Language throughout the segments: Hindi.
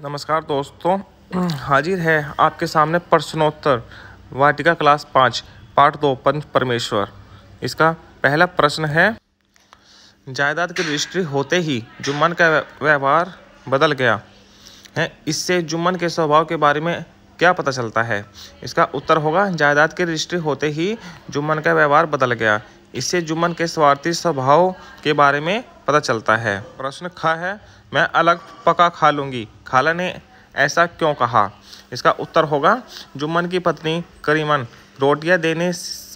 नमस्कार दोस्तों हाजिर है आपके सामने प्रश्नोत्तर वाटिका क्लास पाँच पाठ दो पंच परमेश्वर इसका पहला प्रश्न है जायदाद की रजिस्ट्री होते ही जुम्मन का व्यवहार बदल गया है इससे जुम्मन के स्वभाव के बारे में क्या पता चलता है इसका उत्तर होगा जायदाद की रजिस्ट्री होते ही जुम्मन का व्यवहार बदल गया इससे जुम्मन के स्वार्थी स्वभाव के बारे में पता चलता है प्रश्न ख है मैं अलग पका खा लूँगी खाला ने ऐसा क्यों कहा इसका उत्तर होगा जुम्मन की पत्नी करीमन रोटियां देने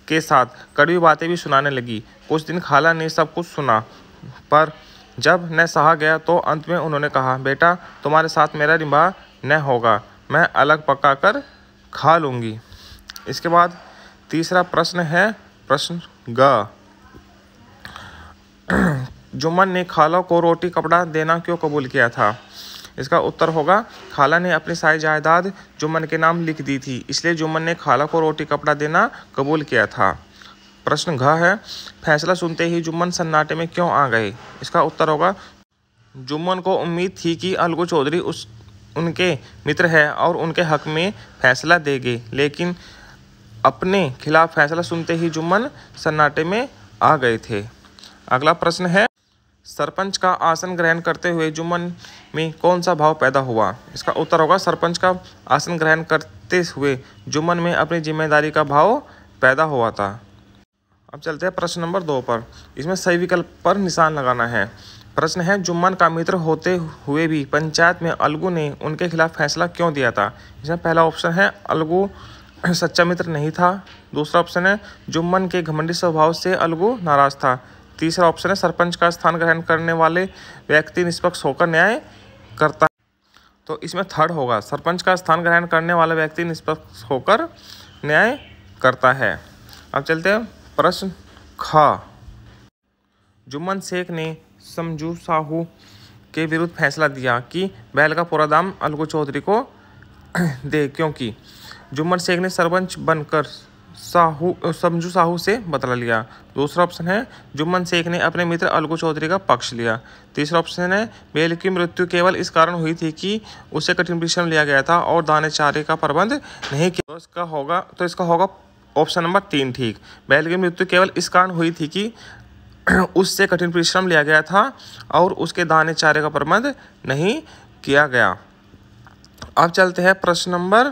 के साथ कड़वी बातें भी सुनाने लगी कुछ दिन खाला ने सब कुछ सुना पर जब न सहा गया तो अंत में उन्होंने कहा बेटा तुम्हारे साथ मेरा निभा न होगा मैं अलग पका कर खा लूँगी इसके बाद तीसरा प्रश्न है प्रश्न ग जुम्मन ने खाला को रोटी कपड़ा देना क्यों कबूल किया था इसका उत्तर होगा खाला ने अपनी सारी जायदाद जुम्मन के नाम लिख दी थी इसलिए जुम्मन ने खाला को रोटी कपड़ा देना कबूल किया था प्रश्न घ है फैसला सुनते ही जुम्मन सन्नाटे में क्यों आ गए इसका उत्तर होगा जुम्मन को उम्मीद थी कि अलगू चौधरी उस उनके मित्र है और उनके हक में फैसला देंगे लेकिन अपने खिलाफ फैसला सुनते ही जुम्मन सन्नाटे में आ गए थे अगला प्रश्न है सरपंच का आसन ग्रहण करते हुए जुम्मन में कौन सा भाव पैदा हुआ इसका उत्तर होगा सरपंच का आसन ग्रहण करते हुए जुम्मन में अपनी जिम्मेदारी का भाव पैदा हुआ था अब चलते हैं प्रश्न नंबर दो पर इसमें सही विकल्प पर निशान लगाना है प्रश्न है जुम्मन का मित्र होते हुए भी पंचायत में अलगू ने उनके खिलाफ फैसला क्यों दिया था इसमें पहला ऑप्शन है अलगू सच्चा मित्र नहीं था दूसरा ऑप्शन है जुम्मन के घमंडी स्वभाव से अलगू नाराज था तीसरा ऑप्शन है सरपंच का स्थान ग्रहण करने वाले व्यक्ति निष्पक्ष होकर न्याय करता है तो इसमें थर्ड होगा सरपंच का स्थान ग्रहण करने वाला व्यक्ति निष्पक्ष होकर न्याय करता है अब चलते हैं प्रश्न ख जुम्मन शेख ने समझू साहू के विरुद्ध फैसला दिया कि बैल का पूरा दाम अलगू चौधरी को दे क्योंकि जुम्मन शेख ने सरपंच बनकर साहू समझू साहू से बदला लिया दूसरा ऑप्शन है जुम्मन शेख ने अपने मित्र अलगू चौधरी का पक्ष लिया तीसरा ऑप्शन है बेल की मृत्यु केवल इस कारण हुई थी कि उसे कठिन परिश्रम लिया गया था और चारे का प्रबंध नहीं किया तो इसका होगा तो इसका होगा ऑप्शन नंबर तीन ठीक बैल की मृत्यु केवल इस कारण हुई थी कि उससे कठिन परिश्रम लिया गया था और उसके दाने चारे का प्रबंध नहीं किया गया अब चलते हैं प्रश्न नंबर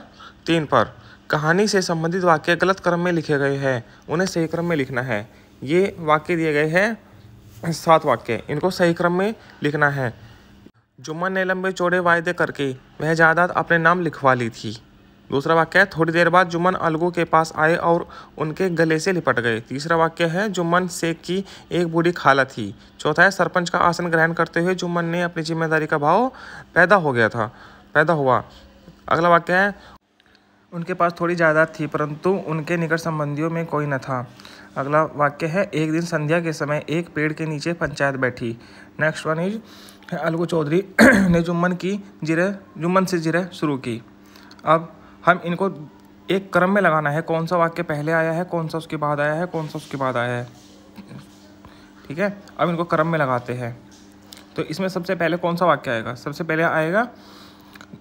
तीन पर कहानी से संबंधित वाक्य गलत क्रम में लिखे गए हैं उन्हें सही क्रम में लिखना है ये वाक्य दिए गए हैं सात वाक्य इनको सही क्रम में लिखना है जुम्मन ने लंबे चौड़े वायदे करके वह जायदाद अपने नाम लिखवा ली थी दूसरा वाक्य है थोड़ी देर बाद जुम्मन अलगू के पास आए और उनके गले से लिपट गए तीसरा वाक्य है जुम्मन शेख की एक बूढ़ी खाला थी चौथा है सरपंच का आसन ग्रहण करते हुए जुम्मन ने अपनी जिम्मेदारी का भाव पैदा हो गया था पैदा हुआ अगला वाक्य है उनके पास थोड़ी जायदाद थी परंतु उनके निकट संबंधियों में कोई न था अगला वाक्य है एक दिन संध्या के समय एक पेड़ के नीचे पंचायत बैठी next one is Algu Chaudhary ने जुम्मन की जिरह जुम्मन से जिरह शुरू की अब हम इनको एक क्रम में लगाना है कौन सा वाक्य पहले आया है कौन सा उसके बाद आया है कौन सा उसके बाद आया है ठीक है अब इनको क्रम में लगाते हैं तो इसमें सबसे पहले कौन सा वाक्य आएगा सबसे पहले आएगा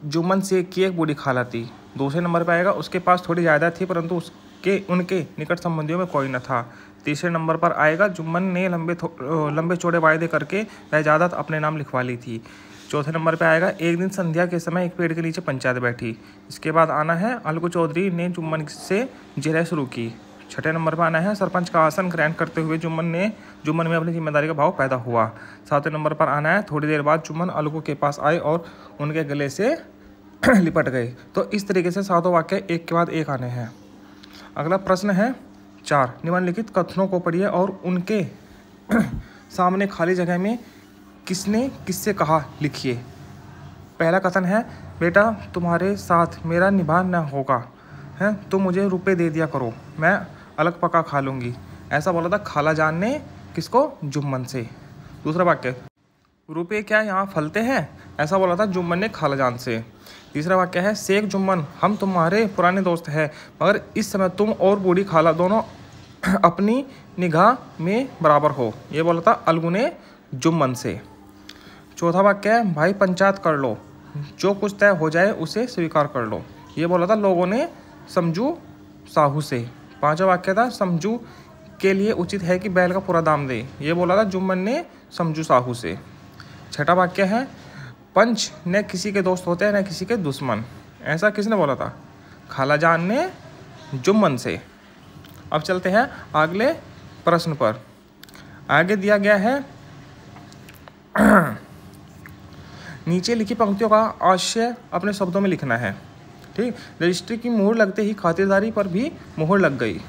जुम्मन शेख की एक बूढ़ी खाला थी दूसरे नंबर पर आएगा उसके पास थोड़ी ज़्यादा थी परंतु उसके उनके निकट संबंधियों में कोई न था तीसरे नंबर पर आएगा जुम्मन ने लंबे लंबे चौड़े वायदे करके वह जायदाद अपने नाम लिखवा ली थी चौथे नंबर पर आएगा एक दिन संध्या के समय एक पेड़ के नीचे पंचायत बैठी इसके बाद आना है अलगू चौधरी ने जुम्मन से जिरह शुरू की छठे नंबर पर आना है सरपंच का आसन ग्रहण करते हुए जुम्मन ने जुम्मन में अपनी जिम्मेदारी का भाव पैदा हुआ सातवें नंबर पर आना है थोड़ी देर बाद जुम्मन अलगू के पास आए और उनके गले से लिपट गए तो इस तरीके से सातों वाक्य एक के बाद एक आने हैं अगला प्रश्न है चार निम्नलिखित कथनों को पढ़िए और उनके सामने खाली जगह में किसने किससे कहा लिखिए पहला कथन है बेटा तुम्हारे साथ मेरा निभा न होगा है तो मुझे रुपए दे दिया करो मैं अलग पका खा लूँगी ऐसा बोला था खाला जान ने किसको जुम्मन से दूसरा वाक्य रुपये क्या यहाँ फलते हैं ऐसा बोला था जुम्मन ने खालाजान से तीसरा वाक्य है शेख जुम्मन हम तुम्हारे पुराने दोस्त हैं मगर इस समय तुम और बूढ़ी खाला दोनों अपनी निगाह में बराबर हो ये बोला था अलगू ने जुम्मन से चौथा वाक्य है भाई पंचायत कर लो जो कुछ तय हो जाए उसे स्वीकार कर लो ये बोला था लोगों ने समझू साहू से पांचवा वाक्य था समझू के लिए उचित है कि बैल का पूरा दाम दे ये बोला था जुम्मन ने समझू साहू से छठा वाक्य है पंच न किसी के दोस्त होते हैं न किसी के दुश्मन ऐसा किसने बोला था खालाजान ने जुम्मन से अब चलते हैं अगले प्रश्न पर आगे दिया गया है नीचे लिखी पंक्तियों का आशय अपने शब्दों में लिखना है ठीक रजिस्ट्री की मोहर लगते ही खातिरदारी पर भी मोहर लग गई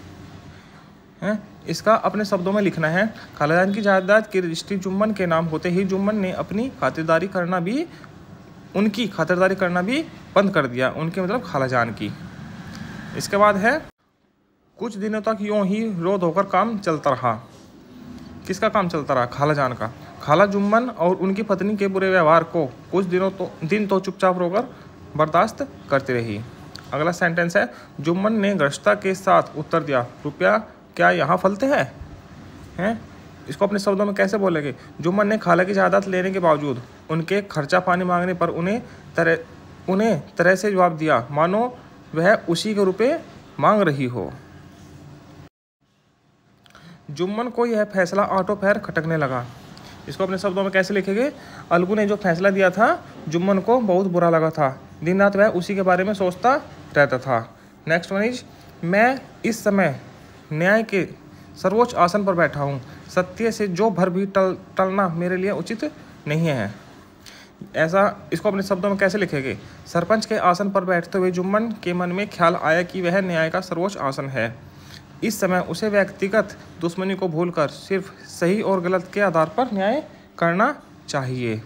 है इसका अपने शब्दों में लिखना है खालिदान की जायदाद की रजिस्ट्री जुम्मन के नाम होते ही जुम्मन ने अपनी खातिरदारी करना भी उनकी खातिरदारी करना भी बंद कर दिया उनके मतलब खालाजान की इसके बाद है कुछ दिनों तक यूँ ही रो धोकर काम चलता रहा किसका काम चलता रहा खालाजान का खाला जुम्मन और उनकी पत्नी के बुरे व्यवहार को कुछ दिनों तो दिन तो चुपचाप रोकर बर्दाश्त करती रही अगला सेंटेंस है जुम्मन ने गश्ता के साथ उत्तर दिया रुपया क्या यहाँ फलते हैं हैं इसको अपने शब्दों में कैसे बोलेंगे जुम्मन ने खाला की जायदाद लेने के बावजूद उनके खर्चा पानी मांगने पर उन्हें तरह उन्हें तरह से जवाब दिया मानो वह उसी के रुपये मांग रही हो जुम्मन को यह फैसला आटो पैर खटकने लगा इसको अपने शब्दों में कैसे लिखेंगे अलगू ने जो फैसला दिया था जुम्मन को बहुत बुरा लगा था दिन रात वह उसी के बारे में सोचता रहता था नेक्स्ट वन इज मैं इस समय न्याय के सर्वोच्च आसन पर बैठा हूँ सत्य से जो भर भी टल टलना मेरे लिए उचित नहीं है ऐसा इसको अपने शब्दों में कैसे लिखेंगे सरपंच के आसन पर बैठते हुए जुम्मन के मन में ख्याल आया कि वह न्याय का सर्वोच्च आसन है इस समय उसे व्यक्तिगत दुश्मनी को भूलकर सिर्फ सही और गलत के आधार पर न्याय करना चाहिए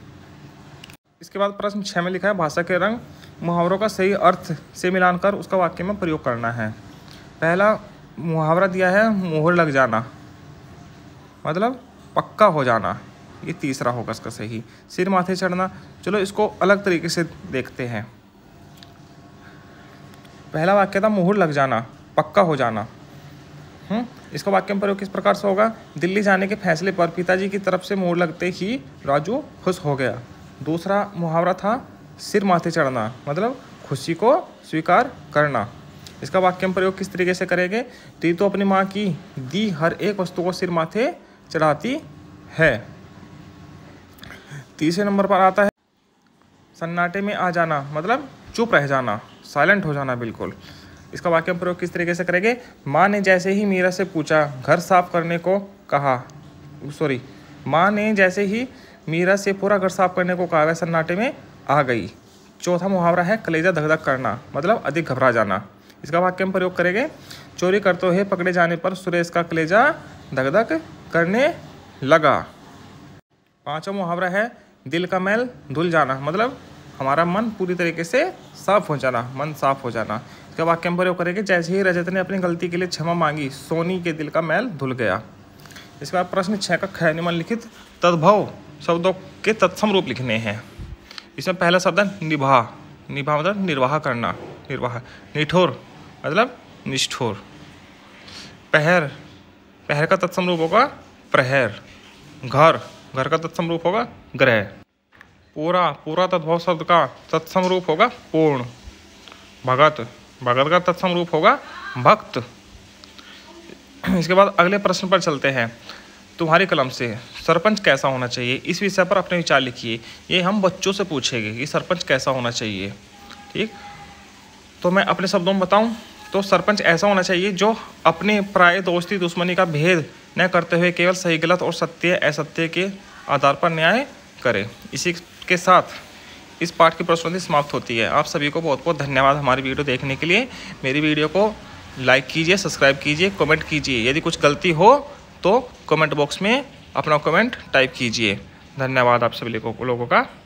इसके बाद प्रश्न छः में लिखा है भाषा के रंग मुहावरों का सही अर्थ से मिलान कर उसका वाक्य में प्रयोग करना है पहला मुहावरा दिया है मोहर लग जाना मतलब पक्का हो जाना ये तीसरा होगा इसका सही सिर माथे चढ़ना चलो इसको अलग तरीके से देखते हैं पहला वाक्य था मुहर लग जाना पक्का हो जाना हम्म इसका वाक्य में प्रयोग किस प्रकार से होगा दिल्ली जाने के फैसले पर पिताजी की तरफ से मोहर लगते ही राजू खुश हो गया दूसरा मुहावरा था सिर माथे चढ़ना मतलब खुशी को स्वीकार करना इसका वाक्य हम प्रयोग किस तरीके से करेंगे तो ये तो अपनी माँ की दी हर एक वस्तु को सिर माथे चढ़ाती है तीसरे नंबर पर आता है सन्नाटे में आ जाना मतलब चुप रह जाना साइलेंट हो जाना बिल्कुल इसका वाक्य हम प्रयोग किस तरीके से करेंगे माँ ने जैसे ही मीरा से पूछा घर साफ करने को कहा सॉरी माँ ने जैसे ही मीरा से पूरा घर साफ करने को कहा वह सन्नाटे में आ गई चौथा मुहावरा है कलेजा धक करना मतलब अधिक घबरा जाना इसका वाक्य हम प्रयोग करेंगे चोरी करते हुए पकड़े जाने पर सुरेश का कलेजा धक करने लगा पांचवा मुहावरा है दिल का मैल धुल जाना मतलब हमारा मन पूरी तरीके से साफ हो जाना मन साफ हो जाना इसका वाक्य हम प्रयोग करेंगे जैसे ही रजत ने अपनी गलती के लिए क्षमा मांगी सोनी के दिल का मैल धुल गया इसके बाद प्रश्न छः का खैनिमन लिखित तद्भव शब्दों के तत्सम रूप लिखने हैं इसमें पहला शब्द है निभा निभा मतलब निर्वाह करना निर्वाह निठोर मतलब निष्ठोर पहर पहर का तत्सम रूप होगा प्रहर घर घर का तत्सम रूप होगा ग्रह पूरा पूरा तद्भव शब्द का तत्सम रूप होगा पूर्ण भगत भगत का तत्सम रूप होगा भक्त इसके बाद अगले प्रश्न पर चलते हैं तुम्हारे कलम से सरपंच कैसा होना चाहिए इस विषय पर अपने विचार लिखिए ये हम बच्चों से पूछेंगे कि सरपंच कैसा होना चाहिए ठीक तो मैं अपने शब्दों में बताऊँ तो सरपंच ऐसा होना चाहिए जो अपने प्राय दोस्ती दुश्मनी का भेद न करते हुए केवल सही गलत और सत्य असत्य के आधार पर न्याय करे इसी के साथ इस पाठ की प्रस्तुति समाप्त होती है आप सभी को बहुत बहुत धन्यवाद हमारी वीडियो देखने के लिए मेरी वीडियो को लाइक कीजिए सब्सक्राइब कीजिए कमेंट कीजिए यदि कुछ गलती हो तो कमेंट बॉक्स में अपना कमेंट टाइप कीजिए धन्यवाद आप सभी लोगों का